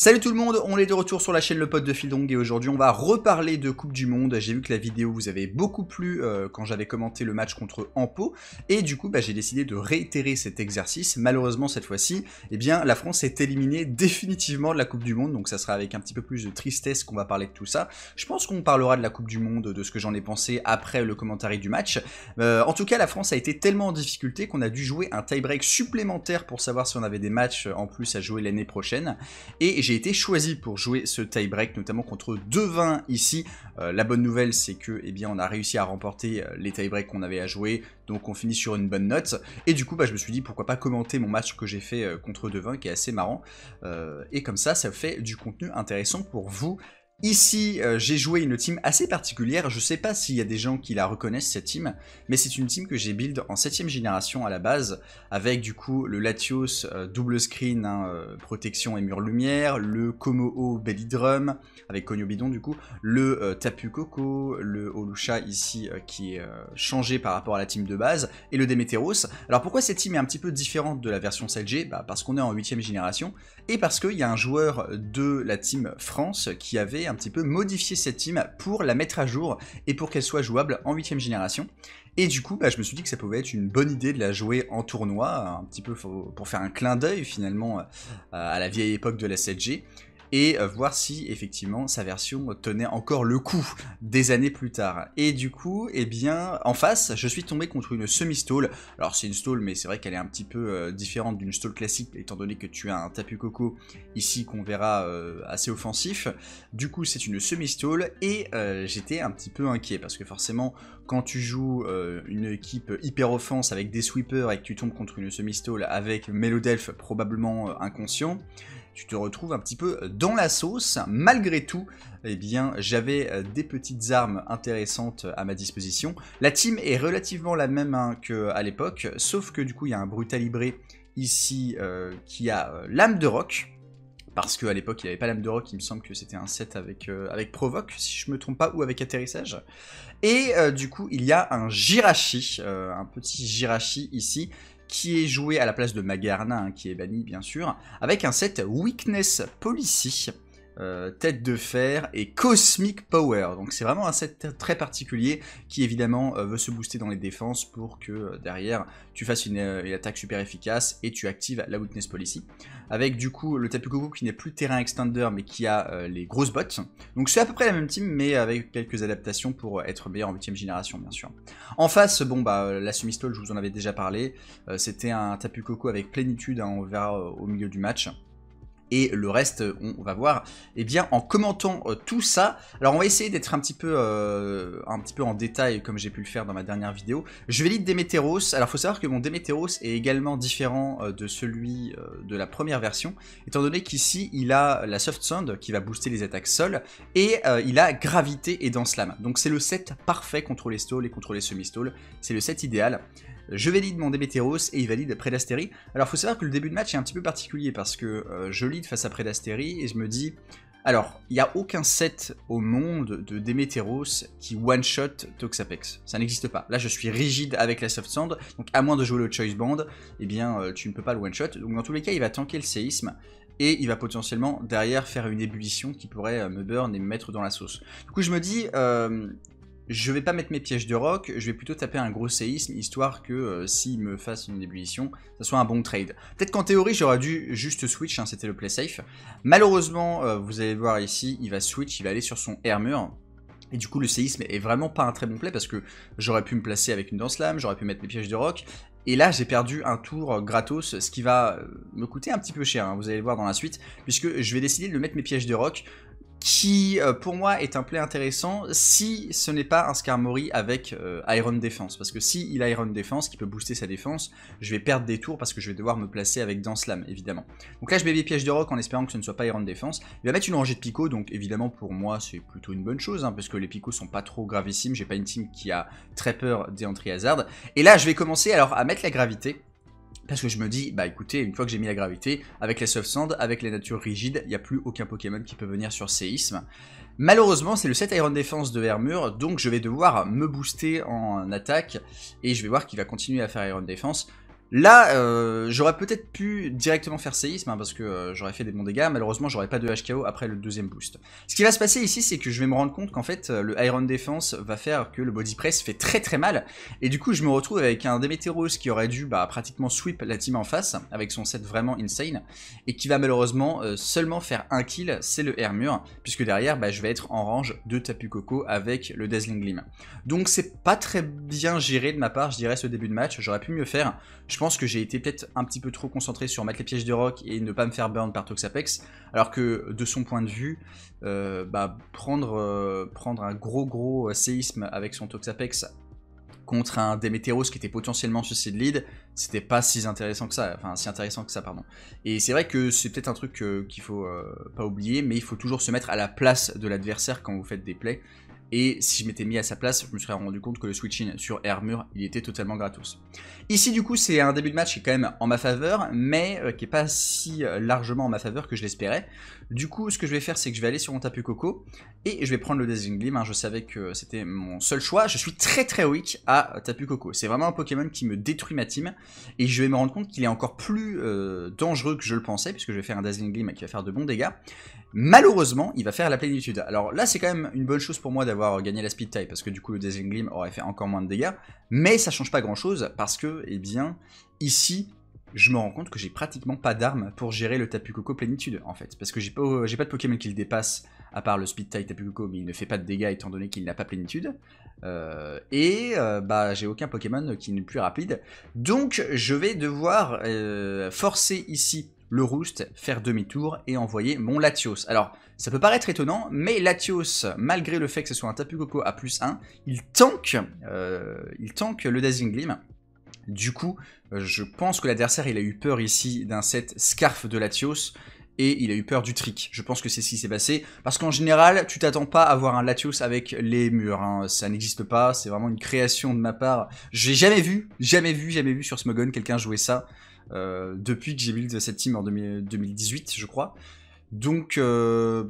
Salut tout le monde, on est de retour sur la chaîne Le Pote de Fildong et aujourd'hui on va reparler de Coupe du Monde. J'ai vu que la vidéo vous avait beaucoup plu euh, quand j'avais commenté le match contre Ampo et du coup bah, j'ai décidé de réitérer cet exercice. Malheureusement cette fois-ci, eh bien la France est éliminée définitivement de la Coupe du Monde donc ça sera avec un petit peu plus de tristesse qu'on va parler de tout ça. Je pense qu'on parlera de la Coupe du Monde, de ce que j'en ai pensé après le commentaire du match. Euh, en tout cas la France a été tellement en difficulté qu'on a dû jouer un tie-break supplémentaire pour savoir si on avait des matchs en plus à jouer l'année prochaine et j'ai été choisi pour jouer ce tie-break, notamment contre Devin 20 ici. Euh, la bonne nouvelle, c'est que eh bien, on a réussi à remporter euh, les tie-breaks qu'on avait à jouer, donc on finit sur une bonne note. Et du coup, bah, je me suis dit, pourquoi pas commenter mon match que j'ai fait euh, contre Devin 20 qui est assez marrant. et comme ça, ça fait du contenu intéressant pour vous. Ici, euh, j'ai joué une team assez particulière, je sais pas s'il y a des gens qui la reconnaissent cette team, mais c'est une team que j'ai build en 7ème génération à la base, avec du coup le Latios euh, double screen, hein, euh, protection et mur lumière, le Komoho belly drum, avec Cogno bidon du coup, le Tapu Coco, le Olusha ici qui est changé par rapport à la team de base, et le Demeteros. Alors pourquoi cette team est un petit peu différente de la version 7 bah, Parce qu'on est en 8ème génération, et parce qu'il y a un joueur de la team France qui avait un petit peu modifier cette team pour la mettre à jour et pour qu'elle soit jouable en 8ème génération. Et du coup, bah, je me suis dit que ça pouvait être une bonne idée de la jouer en tournoi, un petit peu pour faire un clin d'œil finalement euh, à la vieille époque de la 7G, et euh, voir si effectivement sa version tenait encore le coup des années plus tard. Et du coup, eh bien, en face, je suis tombé contre une semi-stall. Alors c'est une stall, mais c'est vrai qu'elle est un petit peu euh, différente d'une stall classique, étant donné que tu as un tapu coco ici qu'on verra euh, assez offensif. Du coup, c'est une semi-stall et j'étais un petit peu inquiet parce que forcément, quand tu joues une équipe hyper offense avec des sweepers et que tu tombes contre une semi-stall avec Melodelf probablement inconscient, tu te retrouves un petit peu dans la sauce. Malgré tout, eh bien, j'avais euh, des petites armes intéressantes euh, à ma disposition. La team est relativement la même hein, que qu'à l'époque, sauf que du coup, il y a un brutalibré ici euh, qui a l'âme de rock. Parce qu'à l'époque, il n'avait pas l'âme de rock, il me semble que c'était un set avec, avec Provoque, si je me trompe pas, ou avec Atterrissage. Et du coup, il y a un Jirachi, un petit Jirachi ici, qui est joué à la place de Magarna, hein, qui est banni bien sûr, avec un set Weakness Policy. Euh, tête de Fer et Cosmic Power. Donc c'est vraiment un set très particulier qui évidemment euh, veut se booster dans les défenses pour que euh, derrière tu fasses une, attaque super efficace et tu actives la Witness Policy. Avec du coup le Tapu Koko qui n'est plus terrain extender mais qui a les grosses bottes. Donc c'est à peu près la même team mais avec quelques adaptations pour être meilleur en 8ème génération bien sûr. En face, bon bah la Sumistol je vous en avais déjà parlé, c'était un Tapu Koko avec plénitude, hein, on verra au milieu du match et le reste, euh, on va voir, eh bien, en commentant euh, tout ça. Alors, on va essayer d'être un petit peu euh, un petit peu en détail, comme j'ai pu le faire dans ma dernière vidéo. Je vais lire Demeteros. Alors, faut savoir que mon Demeteros est également différent de celui de la première version, étant donné qu'ici, il a la Soft Sound, qui va booster les attaques sol, et il a Gravité et dans Slam. Donc, c'est le set parfait contre les stalls et contre les semi-stalls. C'est le set idéal. Je valide mon Demeteros et il valide Predasteri. Alors faut savoir que le début de match est un petit peu particulier parce que euh, je lead face à Predasteri et je me dis... Alors, il n'y a aucun set au monde de Demeteros qui one-shot Toxapex. Ça n'existe pas. Là, je suis rigide avec la soft sand, donc à moins de jouer le choice band, eh bien, euh, tu ne peux pas le one-shot. Donc dans tous les cas, il va tanker le séisme, et il va potentiellement derrière faire une ébullition qui pourrait euh, me burn et me mettre dans la sauce. Du coup je me dis, je vais pas mettre mes pièges de rock, je vais plutôt taper un gros séisme, histoire que euh, s'il me fasse une ébullition, ça soit un bon trade. Peut-être qu'en théorie, j'aurais dû juste switch, hein, c'était le play safe. Malheureusement, euh, vous allez voir ici, il va switch, il va aller sur son mur Et du coup, le séisme est vraiment pas un très bon play parce que j'aurais pu me placer avec une danse lame, j'aurais pu mettre mes pièges de rock. Et là, j'ai perdu un tour euh, gratos, ce qui va me coûter un petit peu cher, hein, vous allez le voir dans la suite, puisque je vais décider de mettre mes pièges de rock qui euh, pour moi est un play intéressant si ce n'est pas un Skarmory avec euh, Iron Defense. Parce que si il a Iron Defense, qui peut booster sa défense, je vais perdre des tours parce que je vais devoir me placer avec Slam, évidemment. Donc là je mets des de rock en espérant que ce ne soit pas Iron Defense. Il va mettre une rangée de picots, donc évidemment pour moi c'est plutôt une bonne chose, hein, parce que les picots sont pas trop gravissimes, j'ai pas une team qui a très peur des entrées hazard. Et là je vais commencer alors à mettre la gravité, parce que je me dis, bah écoutez, une fois que j'ai mis la gravité, avec les soft sand, avec les natures rigides, il n'y a plus aucun Pokémon qui peut venir sur séisme. Malheureusement, c'est le 7 Iron Defense de Vermure, donc je vais devoir me booster en attaque, et je vais voir qu'il va continuer à faire Iron Defense. Là, euh, j'aurais peut-être pu directement faire séisme, hein, parce que euh, j'aurais fait des bons dégâts, malheureusement j'aurais pas de HKO après le deuxième boost. Ce qui va se passer ici, c'est que je vais me rendre compte qu'en fait, euh, le Iron Defense va faire que le Body Press fait très très mal, et du coup je me retrouve avec un Demeteros qui aurait dû bah, pratiquement sweep la team en face, avec son set vraiment insane, et qui va malheureusement seulement faire un kill, c'est le Hermur, puisque derrière, bah, je vais être en range de Tapu Koko avec le Dazzling Gleam. Donc c'est pas très bien géré de ma part, je dirais, ce début de match, j'aurais pu mieux faire je pense que j'ai été peut-être un petit peu trop concentré sur mettre les pièges de rock et ne pas me faire burn par Toxapex, alors que de son point de vue, euh, bah, prendre, euh, prendre un gros gros euh, séisme avec son Toxapex contre un Demeteros qui était potentiellement suicide lead, c'était pas si intéressant que ça, enfin si intéressant que ça, pardon. Et c'est vrai que c'est peut-être un truc qu'il faut pas oublier, mais il faut toujours se mettre à la place de l'adversaire quand vous faites des plays, et si je m'étais mis à sa place, je me serais rendu compte que le switch-in sur Armure il était totalement gratos. Ici, du coup, c'est un début de match qui est quand même en ma faveur, mais euh, qui n'est pas si euh, largement en ma faveur que je l'espérais. Du coup, ce que je vais faire, c'est que je vais aller sur mon tapu coco, et je vais prendre le Dazzling Gleam. Hein. Je savais que c'était mon seul choix. Je suis très très weak à euh, tapu coco. C'est vraiment un Pokémon qui me détruit ma team, et je vais me rendre compte qu'il est encore plus dangereux que je le pensais, puisque je vais faire un Dazzling Gleam qui va faire de bons dégâts. Malheureusement, il va faire la plénitude. Alors là, c'est quand même une bonne chose pour moi d'avoir gagné la speed type, parce que du coup, le Dazzling aurait fait encore moins de dégâts. Mais ça change pas grand-chose, parce que, eh bien, ici, je me rends compte que j'ai pratiquement pas d'armes pour gérer le Tapu Coco plénitude, en fait. Parce que j'ai pas, euh, pas de Pokémon qui le dépasse, à part le Speed Type Tapu Coco mais il ne fait pas de dégâts étant donné qu'il n'a pas plénitude. Euh, et euh, bah j'ai aucun Pokémon qui n'est plus rapide. Donc je vais devoir forcer ici le Roost, faire demi-tour et envoyer mon Latios. Alors, ça peut paraître étonnant, mais Latios, malgré le fait que ce soit un Tapu Coco à plus 1, il tank, euh, il tank le Dazzling Gleam. Du coup, euh, je pense que l'adversaire, il a eu peur ici d'un set Scarf de Latios et il a eu peur du trick. Je pense que c'est ce qui s'est passé. Parce qu'en général, tu t'attends pas à voir un Latios avec les murs. Hein. Ça n'existe pas, c'est vraiment une création de ma part. J'ai jamais vu, jamais vu, jamais vu sur Smogon quelqu'un jouer ça. Euh, depuis que j'ai build cette team en 2018, je crois. Donc, euh,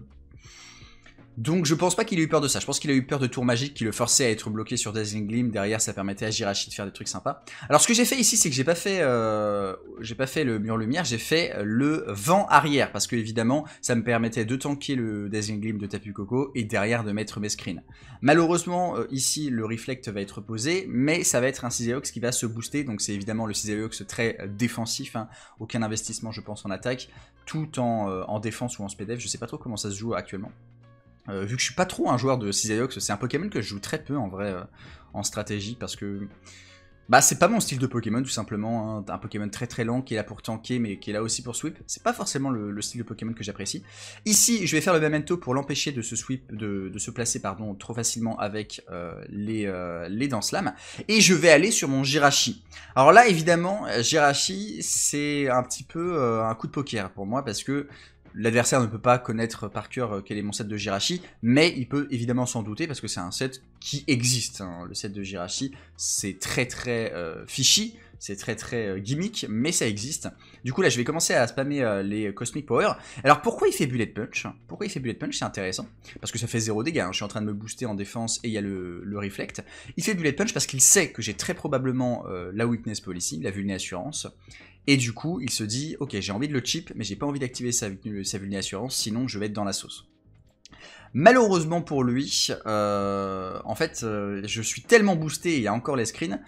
donc je pense pas qu'il ait eu peur de ça. Je pense qu'il a eu peur de tour magique qui le forçait à être bloqué sur Dazzling Gleam. Derrière, ça permettait à Jirachi de faire des trucs sympas. Alors ce que j'ai fait ici, c'est que j'ai pas fait, euh, j'ai pas fait le mur lumière, j'ai fait le vent arrière parce que évidemment, ça me permettait de tanker le Dazzling Glim de Tapu Koko et derrière de mettre mes screens. Malheureusement, euh, ici le Reflect va être posé, mais ça va être un Ciseox qui va se booster. Donc c'est évidemment le 6x très défensif. Hein. Aucun investissement, je pense, en attaque, tout en, euh, en défense ou en SPDF. Je sais pas trop comment ça se joue actuellement. Euh, vu que je suis pas trop un joueur de Cisaiox, c'est un Pokémon que je joue très peu en vrai euh, en stratégie parce que bah c'est pas mon style de Pokémon tout simplement, hein. un Pokémon très très lent qui est là pour tanker mais qui est là aussi pour sweep, c'est pas forcément le, style de Pokémon que j'apprécie. Ici je vais faire le memento pour l'empêcher de se sweep, de, se placer pardon trop facilement avec euh, les, danses Slam et je vais aller sur mon Jirachi. Alors là évidemment Jirachi c'est un petit peu un coup de poker pour moi parce que l'adversaire ne peut pas connaître par cœur euh, quel est mon set de Jirachi, mais il peut évidemment s'en douter parce que c'est un set qui existe. Hein. Le set de Jirachi, c'est très très euh, fichi, c'est très très euh, gimmick, mais ça existe. Du coup là, je vais commencer à spammer les Cosmic Power. Alors pourquoi il fait Bullet Punch Pourquoi il fait Bullet Punch C'est intéressant, parce que ça fait zéro dégâts. Hein. Je suis en train de me booster en défense et il y a le, Reflect. Il fait Bullet Punch parce qu'il sait que j'ai très probablement la Weakness Policy, la Vulné Assurance, et du coup, il se dit, ok, j'ai envie de le chip, mais j'ai pas envie d'activer sa, sa assurance, sinon je vais être dans la sauce. Malheureusement pour lui, euh, en fait, euh, je suis tellement boosté, il y a encore les screens,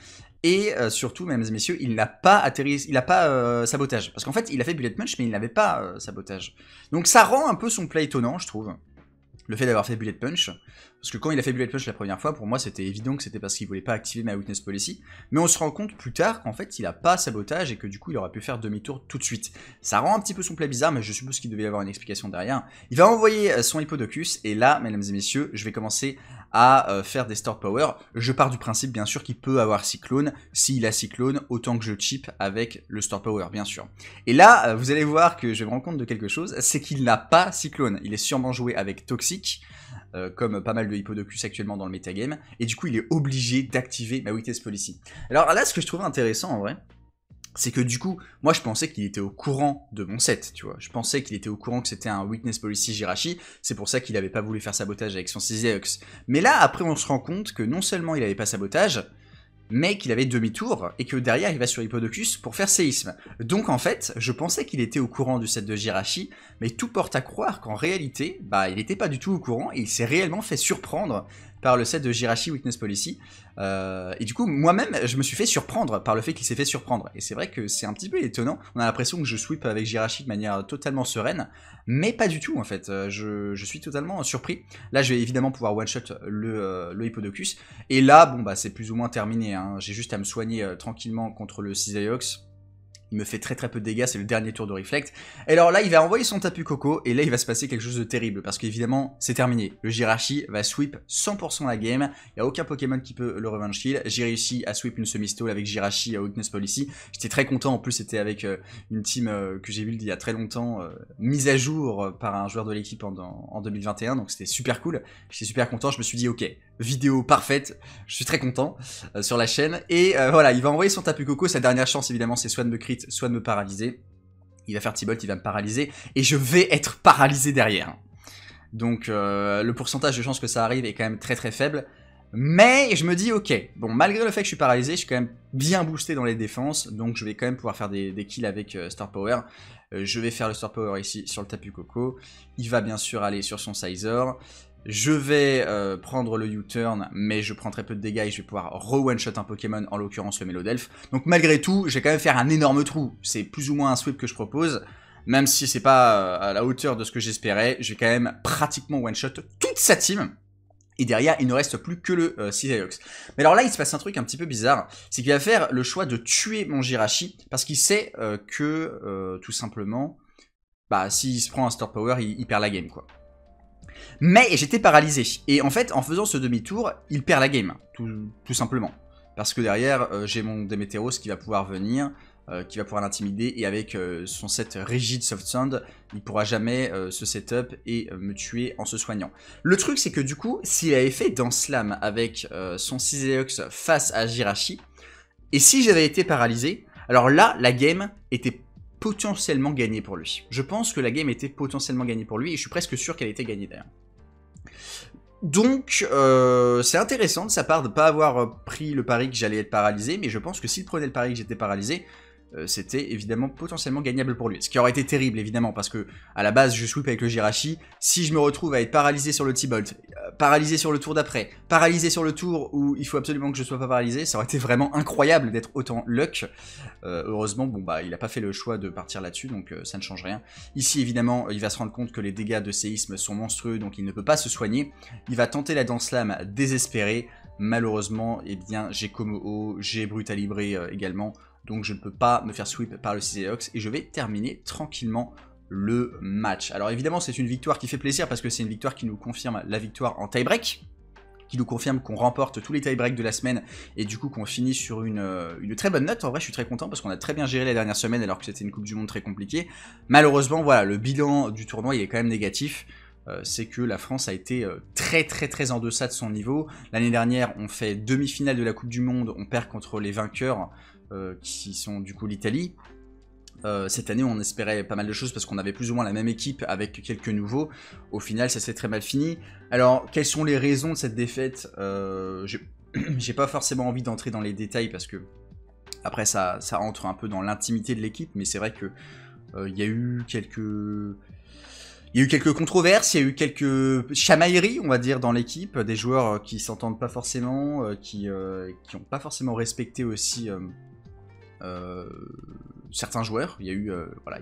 et euh, surtout, mesdames et messieurs, il n'a pas atterri, il n'a pas sabotage. Parce qu'en fait, il a fait bullet punch, mais il n'avait pas sabotage. Donc ça rend un peu son play étonnant, je trouve le fait d'avoir fait Bullet Punch. Parce que quand il a fait Bullet Punch la première fois, pour moi, c'était évident que c'était parce qu'il voulait pas activer ma Witness Policy. Mais on se rend compte plus tard qu'en fait, il a pas sabotage et que du coup, il aurait pu faire demi-tour tout de suite. Ça rend un petit peu son play bizarre, mais je suppose qu'il devait y avoir une explication derrière. Il va envoyer euh, son Hippodocus, et là, mesdames et messieurs, je vais commencer à euh, faire des store power. Je pars du principe bien sûr qu'il peut avoir cyclone. S'il a cyclone, autant que je chip avec le store power, bien sûr. Et là, euh, vous allez voir que je me rends compte de quelque chose, c'est qu'il n'a pas cyclone. Il est sûrement joué avec toxique. Euh, comme pas mal de Hippodocus actuellement dans le metagame, et du coup il est obligé d'activer ma witness policy. Alors là, ce que je trouve intéressant en vrai, c'est que du coup, moi je pensais qu'il était au courant de mon set, tu vois. Je pensais qu'il était au courant que c'était un Witness policy Jirachi, c'est pour ça qu'il n'avait pas voulu faire sabotage avec son 6 Mais là, après, on se rend compte que non seulement il n'avait pas sabotage, mais qu'il avait demi-tour, et que derrière il va sur Hippodocus pour faire séisme. Donc en fait, je pensais qu'il était au courant du set de Jirachi, mais tout porte à croire qu'en réalité, bah il n'était pas du tout au courant, et il s'est réellement fait surprendre par le set de Jirachi Witness Policy. Euh, et du coup, moi-même, je me suis fait surprendre par le fait qu'il s'est fait surprendre. Et c'est vrai que c'est un petit peu étonnant. On a l'impression que je sweep avec Jirachi de manière totalement sereine, mais pas du tout en fait. Euh, je, suis totalement surpris. Là, je vais évidemment pouvoir one-shot le, euh, Hippodocus. Et là, bon, bah, c'est plus ou moins terminé. Hein. J'ai juste à me soigner tranquillement contre le Cisaiox il me fait très très peu de dégâts, c'est le dernier tour de Reflect. Et alors là, il va envoyer son Tapu Coco, et là, il va se passer quelque chose de terrible, parce qu'évidemment, c'est terminé. Le Jirachi va sweep 100% la game, il n'y a aucun Pokémon qui peut le revenge kill. J'ai réussi à sweep une semi-stall avec Jirachi à Weakness Policy. J'étais très content, en plus, c'était avec euh, une team euh, que j'ai build il y a très longtemps, euh, mise à jour par un joueur de l'équipe en 2021, donc c'était super cool. J'étais super content, je me suis dit, ok, vidéo parfaite. Je suis très content euh, sur la chaîne. Et euh, voilà, il va envoyer son tapu coco. Sa dernière chance, évidemment, c'est soit de me crit, soit de me paralyser. Il va faire T-Bolt, il va me paralyser. Et je vais être paralysé derrière. Donc euh, le pourcentage de chances que ça arrive est quand même très très faible. Mais je me dis, ok, bon, malgré le fait que je suis paralysé, je suis quand même bien boosté dans les défenses, donc je vais quand même pouvoir faire des, kills avec Star Power. je vais faire le Star Power ici sur le Tapu Coco. Il va bien sûr aller sur son Sizer. Je vais euh, prendre le U-turn, mais je prends très peu de dégâts et je vais pouvoir re-one-shot un Pokémon, en l'occurrence le Melodelph. Donc malgré tout, je vais quand même faire un énorme trou. C'est plus ou moins un sweep que je propose. Même si c'est pas euh, à la hauteur de ce que j'espérais, vais quand même pratiquement one-shot toute sa team. Et derrière, il ne reste plus que le euh, Mais alors là, il se passe un truc un petit peu bizarre. C'est qu'il va faire le choix de tuer mon Jirachi, parce qu'il sait euh, que, tout simplement, bah, s'il se prend un Store Power, il, il perd la game, quoi. Mais j'étais paralysé. Et en fait, en faisant ce demi-tour, il perd la game, tout, simplement. Parce que derrière, euh, j'ai mon Demeteros qui va pouvoir venir, euh, qui va pouvoir l'intimider, et avec euh, son set rigide soft sound, il pourra jamais se setup et me tuer en se soignant. Le truc, c'est que du coup, s'il avait fait dans Slam avec son Ciseox face à Jirachi, et si j'avais été paralysé, alors là, la game était potentiellement gagné pour lui. Je pense que la game était potentiellement gagnée pour lui, et je suis presque sûr qu'elle était gagnée d'ailleurs. Donc, euh, c'est intéressant de sa part de ne pas avoir pris le pari que j'allais être paralysé, mais je pense que s'il prenait le pari que j'étais paralysé, euh, c'était évidemment potentiellement gagnable pour lui. Ce qui aurait été terrible évidemment parce que à la base je sweep avec le Jirachi, si je me retrouve à être paralysé sur le T-Bolt, euh, paralysé sur le tour d'après, paralysé sur le tour où il faut absolument que je sois pas paralysé, ça aurait été vraiment incroyable d'être autant luck. Euh, heureusement bon bah il a pas fait le choix de partir là-dessus donc ça ne change rien. Ici évidemment il va se rendre compte que les dégâts de séisme sont monstrueux donc il ne peut pas se soigner. Il va tenter la danse lame désespérée. Malheureusement, eh bien, j'ai Komo, j'ai Brutalibré également donc je ne peux pas me faire sweep par le CZOX et je vais terminer tranquillement le match. Alors évidemment, c'est une victoire qui fait plaisir parce que c'est une victoire qui nous confirme la victoire en tie-break, qui nous confirme qu'on remporte tous les tie breaks de la semaine et du coup qu'on finit sur une, euh, une, très bonne note. En vrai, je suis très content parce qu'on a très bien géré la dernière semaine alors que c'était une Coupe du Monde très compliquée. Malheureusement, voilà, le bilan du tournoi il est quand même négatif. Euh, c'est que la France a été euh, très très très en deçà de son niveau. L'année dernière, on fait demi-finale de la Coupe du Monde, on perd contre les vainqueurs euh, qui sont du coup l'Italie. cette année, on espérait pas mal de choses parce qu'on avait plus ou moins la même équipe avec quelques nouveaux. Au final, ça s'est très mal fini. Alors, quelles sont les raisons de cette défaite J'ai pas forcément envie d'entrer dans les détails parce que après, ça, ça entre un peu dans l'intimité de l'équipe, mais c'est vrai que il y a eu quelques il y a eu quelques controverses, il y a eu quelques chamailleries, on va dire, dans l'équipe, des joueurs euh, qui s'entendent pas forcément, euh, qui n'ont euh, pas forcément respecté aussi certains joueurs. Il y a eu,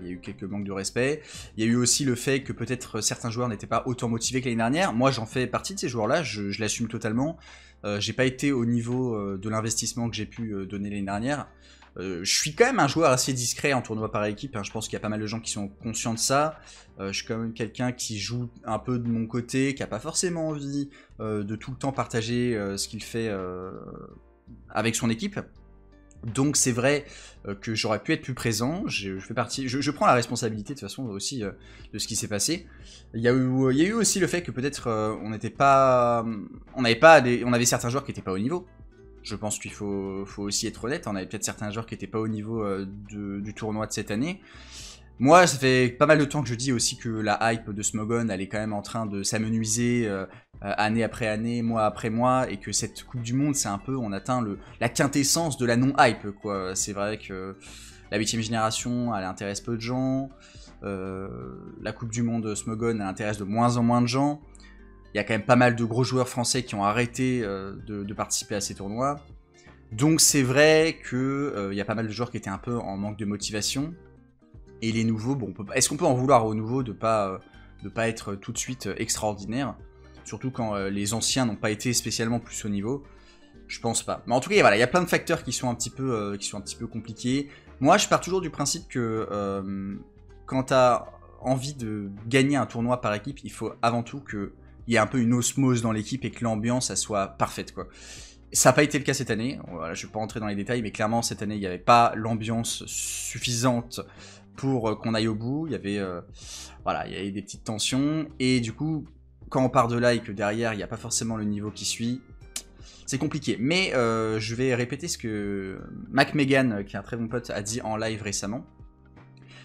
il y eu quelques manques de respect. Il y a eu aussi le fait que peut-être certains joueurs n'étaient pas autant motivés que l'année dernière. Moi, j'en fais partie de ces joueurs-là. Je, l'assume totalement. Euh, j'ai pas été au niveau de l'investissement que j'ai pu donner l'année dernière. Euh, je suis quand même un joueur assez discret en tournoi par équipe. Hein. Je pense qu'il y a pas mal de gens qui sont conscients de ça. Euh, je suis quand même quelqu'un qui joue un peu de mon côté, qui n'a pas forcément envie euh, de tout le temps partager ce qu'il fait avec son équipe. Donc c'est vrai que j'aurais pu être plus présent. Je, fais partie, je, prends la responsabilité de toute façon aussi de ce qui s'est passé. Il y, a eu, aussi le fait que peut-être on n'était pas, on n'avait pas, on avait certains joueurs qui n'étaient pas au niveau je pense qu'il faut, aussi être honnête. On avait peut-être certains joueurs qui n'étaient pas au niveau euh, du tournoi de cette année. Moi, ça fait pas mal de temps que je dis aussi que la hype de Smogon, elle est quand même en train de s'amenuiser euh, euh, année après année, mois après mois, et que cette Coupe du Monde, c'est un peu, on atteint la quintessence de la non-hype, quoi. C'est vrai que la 8 génération, elle intéresse peu de gens. la Coupe du Monde Smogon, elle intéresse de moins en moins de gens il y a quand même pas mal de gros joueurs français qui ont arrêté euh, de, participer à ces tournois. Donc c'est vrai qu'il euh, y a pas mal de joueurs qui étaient un peu en manque de motivation. Et les nouveaux, bon, est-ce qu'on peut en vouloir aux nouveaux de pas, euh, pas être tout de suite extraordinaire Surtout quand les anciens n'ont pas été spécialement plus au niveau. Je pense pas. Mais en tout cas, voilà, il y a plein de facteurs qui sont un petit peu, qui sont un petit peu compliqués. Moi, je pars toujours du principe que quand quand as envie de gagner un tournoi par équipe, il faut avant tout que il y a un peu une osmose dans l'équipe et que l'ambiance, soit parfaite, quoi. Ça n'a pas été le cas cette année. Voilà, je ne vais pas rentrer dans les détails, mais clairement, cette année, il n'y avait pas l'ambiance suffisante pour euh, qu'on aille au bout. Il y avait, euh, voilà, il y avait des petites tensions. Et du coup, quand on part de là et que derrière, il n'y a pas forcément le niveau qui suit, c'est compliqué. Mais euh, je vais répéter ce que Mac Megan, qui est un très bon pote, a dit en live récemment.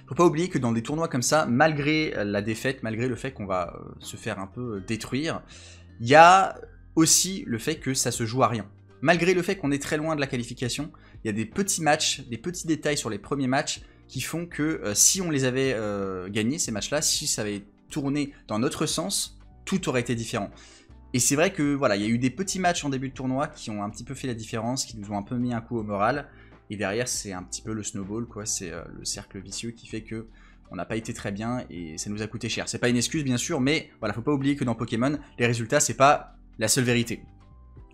Faut pas oublier que dans des tournois comme ça, malgré euh, la défaite, malgré le fait qu'on va euh, se faire un peu euh, détruire, il y a aussi le fait que ça se joue à rien. Malgré le fait qu'on est très loin de la qualification, il y a des petits matchs, des petits détails sur les premiers matchs qui font que si on les avait gagnés, ces matchs-là, si ça avait tourné dans notre sens, tout aurait été différent. Et c'est vrai que voilà, il y a eu des petits matchs en début de tournoi qui ont un petit peu fait la différence, qui nous ont un peu mis un coup au moral. Et derrière, c'est un petit peu le snowball, quoi. C'est euh, le cercle vicieux qui fait que on n'a pas été très bien et ça nous a coûté cher. C'est pas une excuse, bien sûr, mais voilà, faut pas oublier que dans Pokémon, les résultats, c'est pas la seule vérité.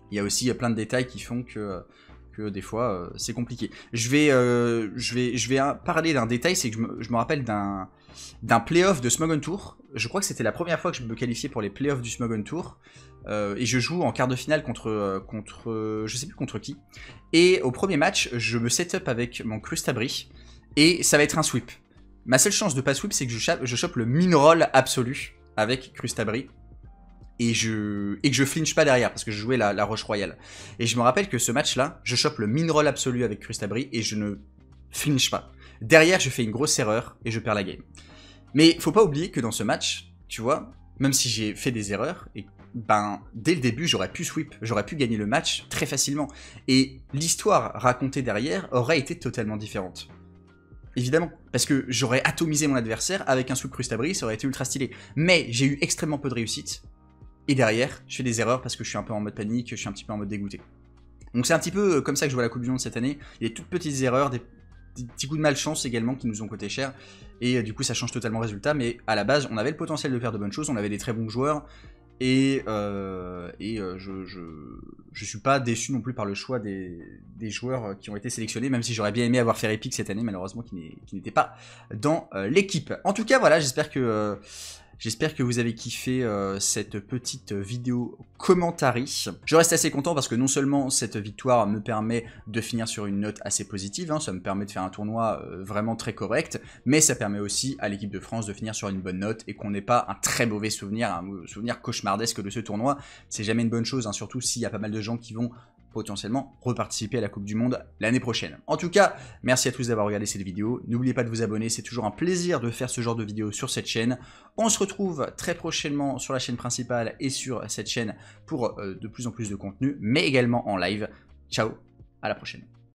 Il y a aussi euh, plein de détails qui font que, euh, que des fois, c'est compliqué. Je vais, je vais, je vais hein, parler d'un détail, c'est que je me, rappelle d'un d'un playoff de Smog Tour. Je crois que c'était la première fois que je me qualifiais pour les playoffs du Smog Tour. Euh, et je joue en quart de finale contre, euh, contre euh, je sais plus contre qui. Et au premier match, je me set up avec mon Crustabri, et ça va être un sweep. Ma seule chance de pas sweep, c'est que je, chope, le min absolu avec Crustabri, et, je, et que je flinche pas derrière, parce que je jouais la, Roche Royale. Et je me rappelle que ce match-là, je chope le min absolu avec Crustabri, et je ne flinche pas. Derrière, je fais une grosse erreur, et je perds la game. Mais faut pas oublier que dans ce match, tu vois, même si j'ai fait des erreurs, et ben dès le début j'aurais pu sweep, j'aurais pu gagner le match très facilement. Et l'histoire racontée derrière aurait été totalement différente. Évidemment, parce que j'aurais atomisé mon adversaire avec un sweep Crustabri, ça aurait été ultra stylé. Mais j'ai eu extrêmement peu de réussite, et derrière, je fais des erreurs parce que je suis un peu en mode panique, je suis un petit peu en mode dégoûté. Donc c'est un petit peu euh, comme ça que je vois la Coupe du Monde cette année. Il y a des toutes petites erreurs, des, petits coups de malchance également qui nous ont coûté cher. Et euh, du coup, ça change totalement le résultat. Mais à la base, on avait le potentiel de faire de bonnes choses, on avait des très bons joueurs. Et, euh, et euh, je, je, je, suis pas déçu non plus par le choix des, des joueurs euh, qui ont été sélectionnés, même si j'aurais bien aimé avoir fait Epic cette année, malheureusement, qui n'était pas dans l'équipe. En tout cas, voilà, j'espère que J'espère que vous avez kiffé euh, cette petite euh, vidéo commentary. Je reste assez content parce que non seulement cette victoire me permet de finir sur une note assez positive, hein, ça me permet de faire un tournoi euh, vraiment très correct, mais ça permet aussi à l'équipe de France de finir sur une bonne note et qu'on n'ait pas un très mauvais souvenir, un souvenir cauchemardesque de ce tournoi. C'est jamais une bonne chose, hein, surtout s'il y a pas mal de gens qui vont potentiellement reparticiper à la Coupe du Monde l'année prochaine. En tout cas, merci à tous d'avoir regardé cette vidéo. N'oubliez pas de vous abonner, c'est toujours un plaisir de faire ce genre de vidéo sur cette chaîne. On se retrouve très prochainement sur la chaîne principale et sur cette chaîne pour euh, de plus en plus de contenu, mais également en live. Ciao, à la prochaine.